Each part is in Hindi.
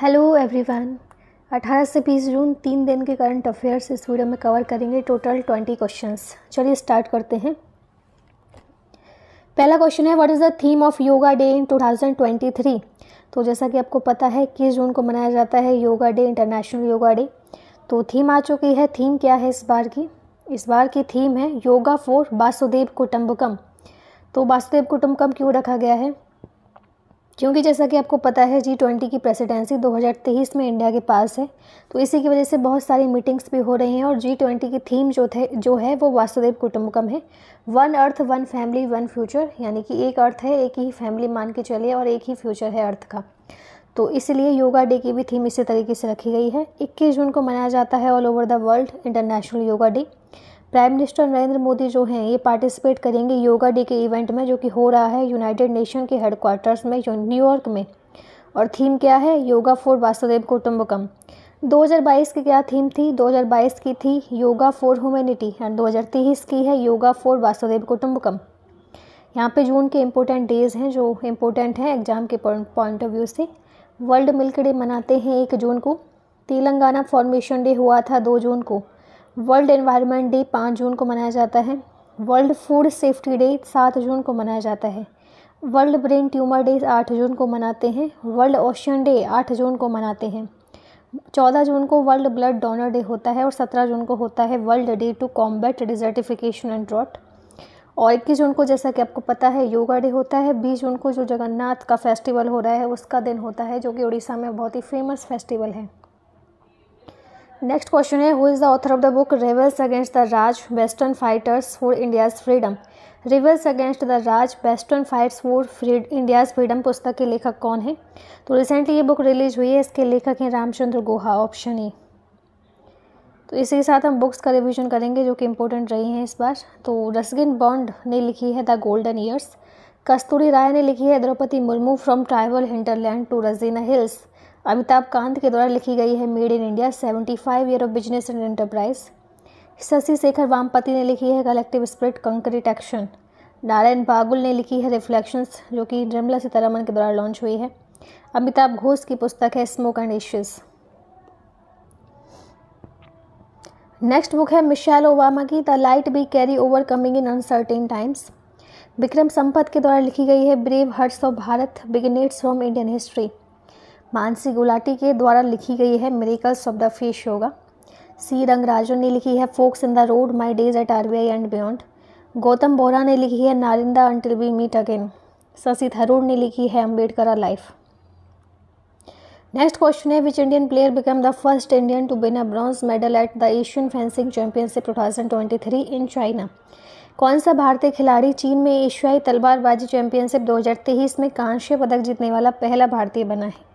हेलो एवरीवन 18 से 20 जून तीन दिन के करंट अफेयर्स इस वीडियो में कवर करेंगे टोटल 20 क्वेश्चंस चलिए स्टार्ट करते हैं पहला क्वेश्चन है what is the theme of yoga day in 2023 तो जैसा कि आपको पता है इक्कीस जून को मनाया जाता है yoga day international yoga day तो थीम आ चुकी है थीम क्या है इस बार की इस बार की थीम है योगा फॉर वासुदेव कुटुम्बकम तो वासुदेव कुटुम्बकम क्यों रखा गया है क्योंकि जैसा कि आपको पता है जी ट्वेंटी की प्रेसिडेंसी 2023 में इंडिया के पास है तो इसी की वजह से बहुत सारी मीटिंग्स भी हो रही हैं और जी ट्वेंटी की थीम जो थे जो है वो वासुदेव कुटुम्बकम है one earth one family one future यानी कि एक अर्थ है एक ही फैमिली मान के चलिए और एक ही फ्यूचर है अर्थ का तो इसलिए योगा डे की भी थीम इसी तरीके से रखी गई है इक्कीस जून को मनाया जाता है all over the world international yoga day prime minister Narendra Modi जो हैं ये पार्टिसिपेट करेंगे योगा डे के इवेंट में जो कि हो रहा है यूनाइटेड नेशन के हेडक्वार्टर्स में न्यूयॉर्क में और थीम क्या है योगा फॉर वासुदेव कुटुम्बकम 2022 की क्या थीम थी 2022 की थी योगा फॉर ह्यूमैनिटी एंड दो की है योगा फॉर वासुदेव कुटुम्बकम यहाँ पे जून के इम्पोर्टेंट डेज़ हैं जो इम्पोर्टेंट हैं एग्ज़ाम के पॉइंट ऑफ व्यू से वर्ल्ड मिल्क डे मनाते हैं एक जून को तेलंगाना फॉर्मेशन डे हुआ था दो जून को वर्ल्ड एनवायरनमेंट डे पाँच जून को मनाया जाता है वर्ल्ड फूड सेफ्टी डे सात जून को मनाया जाता है वर्ल्ड ब्रेन ट्यूमर डे आठ जून को मनाते हैं वर्ल्ड ओशियन डे आठ जून को मनाते हैं चौदह जून को वर्ल्ड ब्लड डोनर डे होता है और सत्रह जून को होता है world day to combat desertification and drought और इक्कीस जून को जैसा कि आपको पता है योगा डे होता है बीस जून को जो जगन्नाथ का फेस्टिवल हो रहा है उसका दिन होता है जो कि उड़ीसा में बहुत ही फेमस फेस्टिवल है नेक्स्ट क्वेश्चन है who is the author of the book rivals against the Raj western fighters for India's freedom rivals against the Raj western fights for freed India's freedom पुस्तक के लेखक कौन है तो रिसेंटली ये बुक रिलीज हुई है इसके लेखक हैं रामचंद्र गोहा ऑप्शन ए तो इसी के साथ हम बुक्स का रिविजन करेंगे जो कि इंपॉर्टेंट रही हैं इस बार तो रसगिन बॉन्ड ने लिखी है the golden years Kasturi Rai ने लिखी है Draupadi Murmu from tribal hinterland to Raisina Hills Amitabh Kant के द्वारा लिखी गई है made in India seventy five year of business and enterprise Shashi Shekhar Vempati ने लिखी है collective spirit concrete action Narayan Bagul ने लिखी है रिफ्लेक्शंस जो कि निर्मला सीतारामन के द्वारा लॉन्च हुई है अमिताभ घोष की पुस्तक है smoke and ashes next book है मिशेल ओबामा की the light we carry overcoming in uncertain times Vikram Sampath के द्वारा लिखी गई है brave hearts of Bharat vignettes from Indian history Mansi Gulati के द्वारा लिखी गई है मेरेकल्स ऑफ द फिश होगा सी रंगराजन ने लिखी है forks in the road my days at R and beyond Gautam Bora ने लिखी है नारिंदा until we meet again Shashi Tharoor ने लिखी है अम्बेडकर लाइफ नेक्स्ट क्वेश्चन है which Indian player become the first Indian to win a bronze medal at the Asian fencing championship 2023 in China कौन सा भारतीय खिलाड़ी चीन में एशियाई तलवारबाजी चैंपियनशिप दो में कांस्य पदक जीतने वाला पहला भारतीय बना है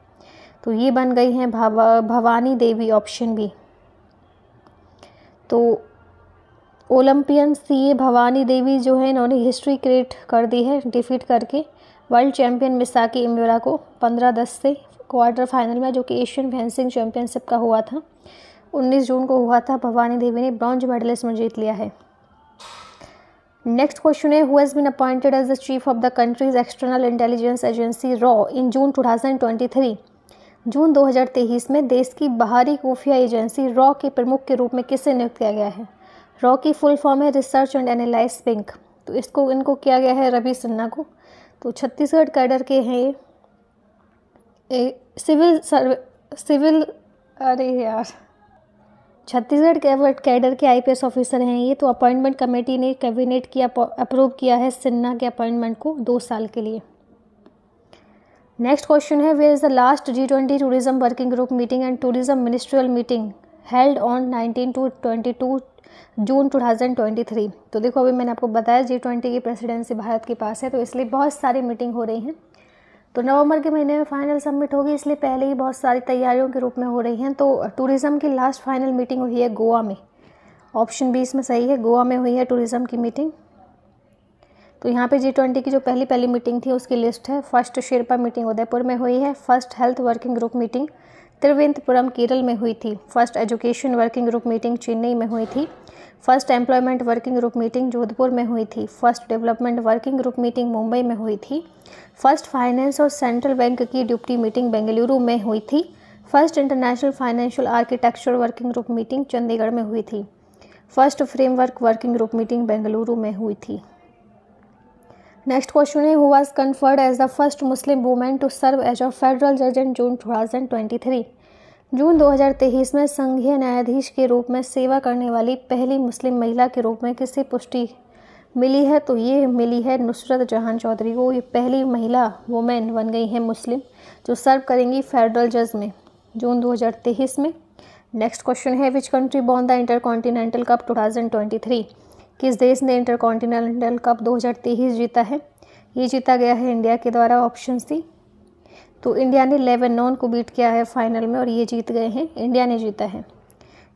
तो ये बन गई हैं भवानी देवी ऑप्शन भी तो ओलंपियन सी भवानी देवी जो है इन्होंने हिस्ट्री क्रिएट कर दी है डिफीट करके वर्ल्ड चैम्पियन मिसाकी इमरा को पंद्रह दस से क्वार्टर फाइनल में जो कि एशियन फेंसिंग चैम्पियनशिप का हुआ था उन्नीस जून को हुआ था भवानी देवी ने ब्रॉन्ज मेडल इसमें जीत लिया है नेक्स्ट क्वेश्चन है who has been appointed as the chief of the country's external intelligence agency रॉ इन जून थ्री जून 2023 में देश की बाहरी खुफिया एजेंसी रॉ के प्रमुख के रूप में किसे नियुक्त किया गया है रॉ की फुल फॉर्म है रिसर्च एंड एनालाइज पिंक तो इसको इनको किया गया है रवि सिन्हा को तो छत्तीसगढ़ कैडर के हैं ये सिविल सर्वे सिविल अरे यार छत्तीसगढ़ कैडर के आईपीएस ऑफिसर हैं ये तो अपॉइंटमेंट कमेटी ने कैबिनेट किया अप्रूव किया है सिन्हा के अपॉइंटमेंट को दो साल के लिए नेक्स्ट क्वेश्चन है where is the last G twenty tourism working group meeting and tourism ministerial meeting held on nineteen to twenty two June 2023 तो देखो अभी मैंने आपको बताया जी ट्वेंटी की प्रेसिडेंसी भारत के पास है तो इसलिए बहुत सारी मीटिंग हो रही हैं तो नवंबर के महीने में फाइनल सबमिट होगी इसलिए पहले ही बहुत सारी तैयारियों के रूप में हो रही हैं तो टूरिज़्म की लास्ट फाइनल मीटिंग हुई है गोवा में ऑप्शन बी इसमें सही है गोवा में हुई है टूरिज़्म की मीटिंग तो यहाँ पे जी ट्वेंटी की जो पहली पहली मीटिंग थी उसकी लिस्ट है फर्स्ट शेरपा मीटिंग उदयपुर में हुई है first health working group meeting Thiruvananthapuram Kerala में हुई थी first education working group meeting Chennai में हुई थी first employment working group meeting Jodhpur में हुई थी first development working group meeting Mumbai में हुई थी फर्स्ट फाइनेंस और सेंट्रल बैंक की डिप्टी मीटिंग बेंगलुरु में हुई थी first international financial architecture working group meeting Chandigarh में हुई थी first framework working group meeting Bengaluru में हुई थी नेक्स्ट क्वेश्चन है who was conferred as the first Muslim women to serve as a federal जज इन जून थ्री जून तेईस में संघीय न्यायाधीश के रूप में सेवा करने वाली पहली मुस्लिम महिला के रूप में किसी पुष्टि मिली है तो ये मिली है नुसरत जहान चौधरी को ये पहली महिला वुमेन बन गई है मुस्लिम जो सर्व करेंगी फेडरल जज में जून 2023 में नेक्स्ट क्वेश्चन है which country won the intercontinental cup 2023 किस देश ने इंटरकॉन्टिनेंटल कप 2023 जीता है ये जीता गया है इंडिया के द्वारा ऑप्शन सी तो इंडिया ने लेबनान को बीट किया है फाइनल में और ये जीत गए हैं इंडिया ने जीता है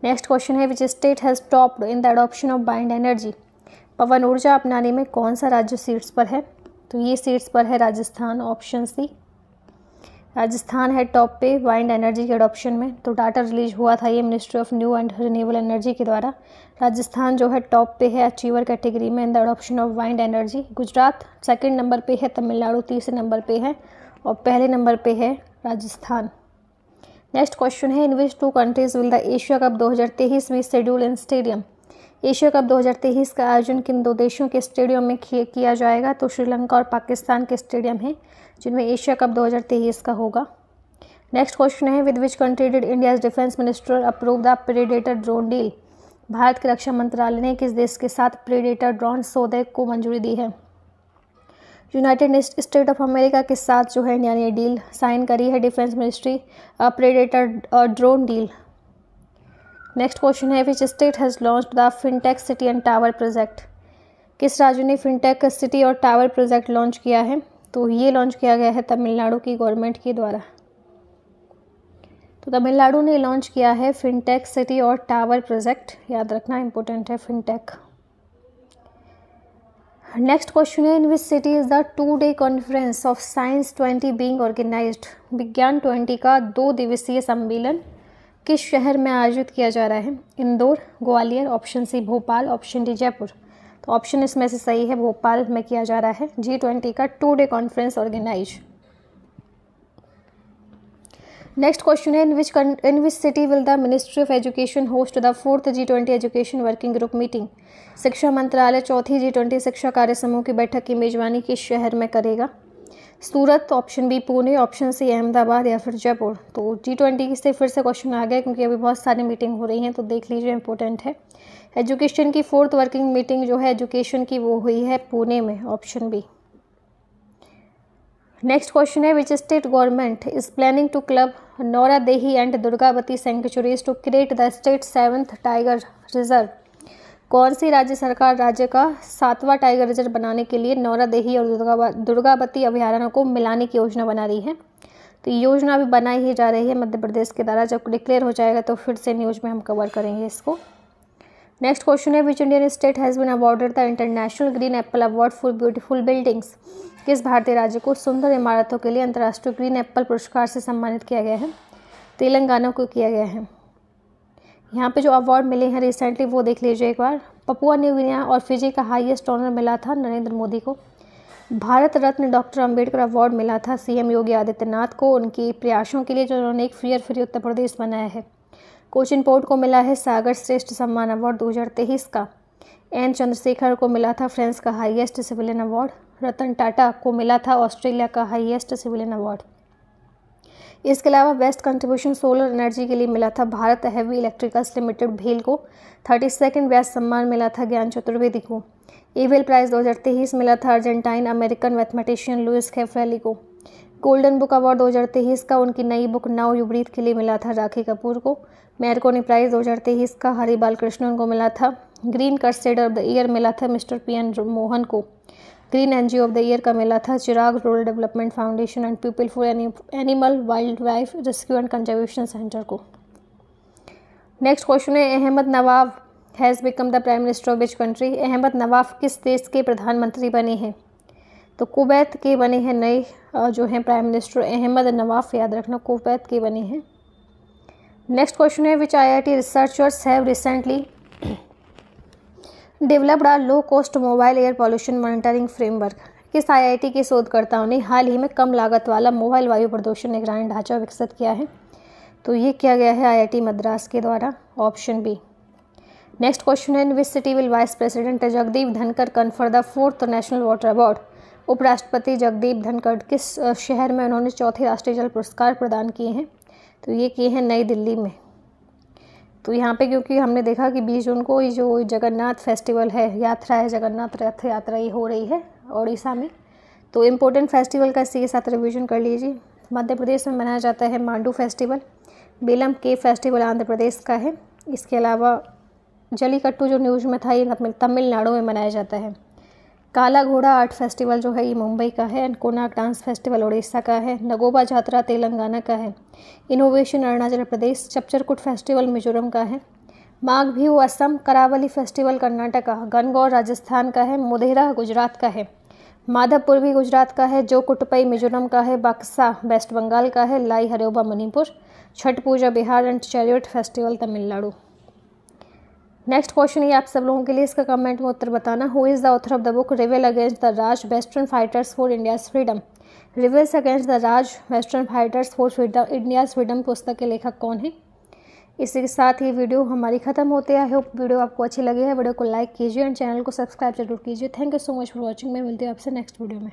नेक्स्ट क्वेश्चन है which state has topped in the adoption of wind energy पवन ऊर्जा अपनाने में कौन सा राज्य सीट्स पर है तो ये सीट्स पर है राजस्थान ऑप्शन सी राजस्थान है टॉप पे वाइंड एनर्जी के अडोप्शन में तो डाटा रिलीज हुआ था ये ministry of new and renewable energy के द्वारा राजस्थान जो है टॉप पे है अचीवर कैटेगरी में in the adoption of wind energy Gujarat second number पे है तमिलनाडु तीसरे नंबर पे है और पहले नंबर पे है राजस्थान नेक्स्ट क्वेश्चन है in which two countries will the Asia cup दो हज़ार तेईस में schedule in stadium Asia cup 2023 का आयोजन किन दो देशों के स्टेडियम में किया जाएगा तो श्रीलंका और पाकिस्तान के स्टेडियम हैं जिनमें एशिया कप 2023 का होगा नेक्स्ट क्वेश्चन है with which country did India defence minister approve the predator drone deal Bharat के रक्षा मंत्रालय ने किस देश के साथ प्रेडेटर ड्रोन सौदे को मंजूरी दी है यूनाइटेड स्टेट ऑफ अमेरिका के साथ जो है इंडिया ने डील साइन करी है defence ministry predator drone deal next question है which state has launch the fintech city and tower project किस राज्य ने फिनटेक सिटी और टावर प्रोजेक्ट लॉन्च किया है तो ये लॉन्च किया गया है तमिलनाडु की गवर्नमेंट के द्वारा तो तमिलनाडु ने लॉन्च किया है फिनटेक सिटी और टावर प्रोजेक्ट याद रखना इम्पोर्टेंट है फिनटेक नेक्स्ट क्वेश्चन है in which city is the two day conference of science twenty being organise विज्ञान ट्वेंटी का दो दिवसीय सम्मेलन किस शहर में आयोजित किया जा रहा है Indore Gwalior option C Bhopal option D Jaipur तो ऑप्शन इसमें से सही है भोपाल में किया जा रहा है जी ट्वेंटी का two day conference organise next question है in which in which city will the ministry of education host the fourth G twenty education working group meeting शिक्षा मंत्रालय चौथी जी ट्वेंटी शिक्षा कार्य समूह की बैठक की मेजबानी किस शहर में करेगा Surat option B Pune option C Ahmedabad या फिर जयपुर तो जी ट्वेंटी से फिर से क्वेश्चन आ गया क्योंकि अभी बहुत सारी मीटिंग हो रही हैं तो देख लीजिए इंपॉर्टेंट है एजुकेशन की फोर्थ वर्किंग मीटिंग जो है एजुकेशन की वो हुई है पुणे में ऑप्शन बी नेक्स्ट क्वेश्चन है which state government is planning to club Nauradehi and Durgavati sanctuaries to create the state seventh tiger reserve कौन सी राज्य सरकार राज्य का सातवां टाइगर रिजर्व बनाने के लिए नौरादेही और दुर्गा दुर्गावती अभ्यारण्य को मिलाने की योजना बना रही है तो योजना अभी बनाई ही जा रही है मध्य प्रदेश के द्वारा जब डिक्लेयर हो जाएगा तो फिर से न्यूज में हम कवर करेंगे इसको नेक्स्ट क्वेश्चन है which Indian state has been awarded the international green apple award for beautiful buildings किस भारतीय राज्य को सुंदर इमारतों के लिए अंतर्राष्ट्रीय ग्रीन एप्पल पुरस्कार से सम्मानित किया गया है तेलंगाना को किया गया है यहाँ पे जो अवार्ड मिले हैं रिसेंटली वो देख लीजिए एक बार पपुआ न्यू गिनिया और फिजी का हाईएस्ट ऑनर मिला था नरेंद्र मोदी को भारत रत्न डॉक्टर अंबेडकर अवार्ड मिला था सीएम योगी आदित्यनाथ को उनके प्रयासों के लिए जो उन्होंने एक फ्री फ्री उत्तर प्रदेश बनाया है कोचिन पोर्ट को मिला है सागर श्रेष्ठ सम्मान अवार्ड दो हज़ार तेईस का एन चंद्रशेखर को मिला था फ्रांस का highest civilian award Ratan Tata को मिला था ऑस्ट्रेलिया का हाईएस्ट सिविलियन अवार्ड इसके अलावा बेस्ट कंट्रीब्यूशन सोलर एनर्जी के लिए मिला था भारत हैवी इलेक्ट्रिकल्स लिमिटेड भेल को थर्टी सेकेंड बेस्ट सम्मान मिला था ज्ञान चतुर्वेदी को ईवेल प्राइज़ दो हज़ार तेईस मिला था Argentine American mathematician Luis Caffarelli को गोल्डन बुक अवार्ड दो हज़ार तेईस का उनकी नई बुक नाव युवरीत के लिए मिला था राखी कपूर को मैरकोनी प्राइज़ दो हज़ार तेईस का हरिबाल कृष्णन को मिला था green crusader of the year मिला था मिस्टर पी एन मोहन को green an of the year का मेला था Chirag rural development foundation and people for animal wildlife rescue and conservation centre को नेक्स्ट क्वेश्चन है Ahmad Nawaf has become the prime minister of which country Ahmad Nawaf किस देश के प्रधानमंत्री बने हैं तो कुवैत के बने हैं नए जो हैं प्राइम मिनिस्टर अहमद नवाब याद रखना कुवैत के बने हैं नेक्स्ट क्वेश्चन है which I I T researchers have recently developed a low cost mobile air pollution monitoring framework किस आईआईटी के शोधकर्ताओं ने हाल ही में कम लागत वाला मोबाइल वायु प्रदूषण निगरानी ढांचा विकसित किया है तो ये किया गया है आईआईटी मद्रास के द्वारा ऑप्शन बी नेक्स्ट क्वेश्चन है which city will vice president Jagdeep Dhankhar confer the fourth national water award उपराष्ट्रपति जगदीप धनकर किस शहर में उन्होंने चौथे राष्ट्रीय जल पुरस्कार प्रदान किए हैं तो ये किए हैं नई दिल्ली में तो यहाँ पे क्योंकि हमने देखा कि बीस जून को ये जो जगन्नाथ फेस्टिवल है यात्रा है जगन्नाथ रथ यात्रा ये हो रही है ओडिशा में तो इम्पोर्टेंट फेस्टिवल का इसी के साथ रिविजन कर लीजिए मध्य प्रदेश में मनाया जाता है मांडू फेस्टिवल बेलम के फेस्टिवल आंध्र प्रदेश का है इसके अलावा जलीकट्टू जो न्यूज़ में था ये तमिलनाडु में मनाया जाता है काला घोड़ा आर्ट फेस्टिवल जो है ये मुंबई का है and Konark dance festival Orissa का है नगोबा जात्रा तेलंगाना का है इनोवेशन अरुणाचल प्रदेश चपचरकुट फेस्टिवल मिजोरम का है माघ बिहू असम करावली फेस्टिवल कर्नाटक का गनगौर राजस्थान का है मुदेरा गुजरात का है माधवपुर भी गुजरात का है जो कुटपई मिजोरम का है बाक्सा वेस्ट बंगाल का है Lai Haraoba Manipur Chhath Puja Bihar and chariot festival Tamil Nadu next question ये आप सब लोगों के लिए इसका कमेंट में उत्तर बताना who is the author of the book रिवेल against the Raj western fighters for India's freedom rebels against the Raj western fighters for freedom India's freedom पुस्तक के लेखक कौन है इसी के साथ ही वीडियो हमारी ख़त्म होते है होप वीडियो आपको अच्छी लगी है वीडियो को लाइक कीजिए एंड चैनल को सब्सक्राइब जरूर कीजिए thank you so much for watching मैं मिलती हूँ आपसे नेक्स्ट वीडियो में